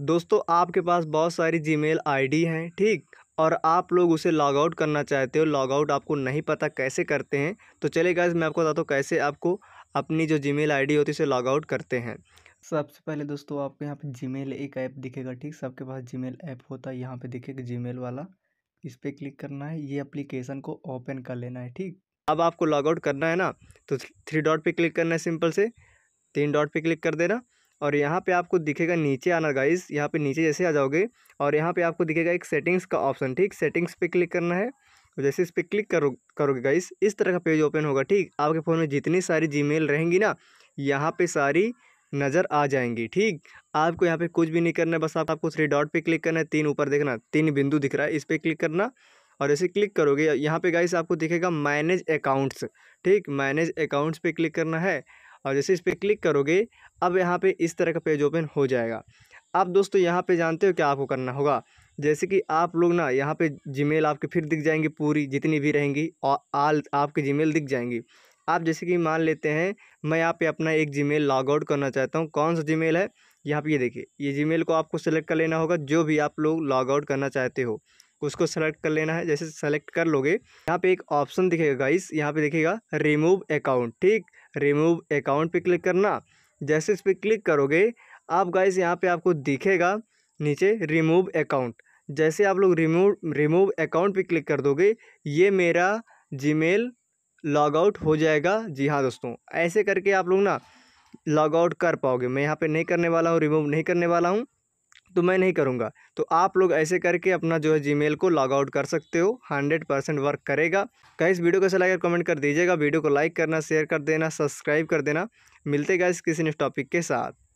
दोस्तों आपके पास बहुत सारी जीमेल आईडी हैं ठीक और आप लोग उसे लॉग आउट करना चाहते हो लॉग आउट आपको नहीं पता कैसे करते हैं तो चले गाइज मैं आपको बताता हूँ कैसे आपको अपनी जो जीमेल आईडी होती है उसे लॉग आउट करते हैं सबसे पहले दोस्तों आपके यहाँ पे जीमेल एक ऐप दिखेगा ठीक सबके पास जीमेल ऐप होता है यहाँ पे दिखेगा जीमेल वाला इस पर क्लिक करना है ये अप्लीकेशन को ओपन कर लेना है ठीक अब आपको लॉग आउट करना है ना तो थ्री डॉट पे क्लिक करना है सिंपल से तीन डॉट पे क्लिक कर देना और यहाँ पे आपको दिखेगा नीचे आना गाइस यहाँ पे नीचे जैसे आ जाओगे और यहाँ पे आपको दिखेगा एक सेटिंग्स का ऑप्शन ठीक सेटिंग्स पे क्लिक करना है तो जैसे इस पर क्लिक करो करोगे गाइस इस तरह का पेज ओपन होगा ठीक आपके फ़ोन में जितनी सारी मेल रहेंगी ना यहाँ पर सारी नज़र आ जाएंगी ठीक आपको यहाँ पर कुछ भी नहीं करना है बस आप आपको थ्री डॉट पर क्लिक करना है तीन ऊपर देखना तीन बिंदु दिख रहा है इस पर क्लिक करना और ऐसे क्लिक करोगे यहाँ पे गाइस आपको दिखेगा मैनेज अकाउंट्स ठीक मैनेज अकाउंट्स पे क्लिक करना है और जैसे इस पर क्लिक करोगे अब यहाँ पे इस तरह का पेज ओपन हो जाएगा अब दोस्तों यहाँ पे जानते हो क्या आपको करना होगा जैसे कि आप लोग ना यहाँ पे जीमेल आपके फिर दिख जाएंगी पूरी जितनी भी रहेंगी और आल आपके जीमेल दिख जाएंगी आप जैसे कि मान लेते हैं मैं यहाँ पे अपना एक जीमेल लॉग आउट करना चाहता हूँ कौन सा जीमेल है यहाँ पे ये देखिए ये जीमेल को आपको सेलेक्ट कर लेना होगा जो भी आप लोग लॉग आउट करना चाहते हो उसको सेलेक्ट कर लेना है जैसे सेलेक्ट कर लोगे यहाँ पे एक ऑप्शन दिखेगा गाइस यहाँ पे दिखेगा रिमूव अकाउंट ठीक रिमूव अकाउंट पे क्लिक करना जैसे इस पर क्लिक करोगे आप गाइस यहाँ पे आपको दिखेगा नीचे रिमूव अकाउंट जैसे आप लोग रिमूव रिमूव अकाउंट पे क्लिक कर दोगे ये मेरा मेल लॉग आउट हो जाएगा जी हाँ दोस्तों ऐसे करके आप लोग ना लॉग आउट कर पाओगे मैं यहाँ पे नहीं करने वाला हूँ रिमूव नहीं करने वाला हूँ तो मैं नहीं करूँगा तो आप लोग ऐसे करके अपना जो है जी को लॉग आउट कर सकते हो हंड्रेड परसेंट वर्क करेगा कहीं इस वीडियो को चला कर कमेंट कर दीजिएगा वीडियो को लाइक करना शेयर कर देना सब्सक्राइब कर देना मिलते गए किसी नेक्स्ट टॉपिक के साथ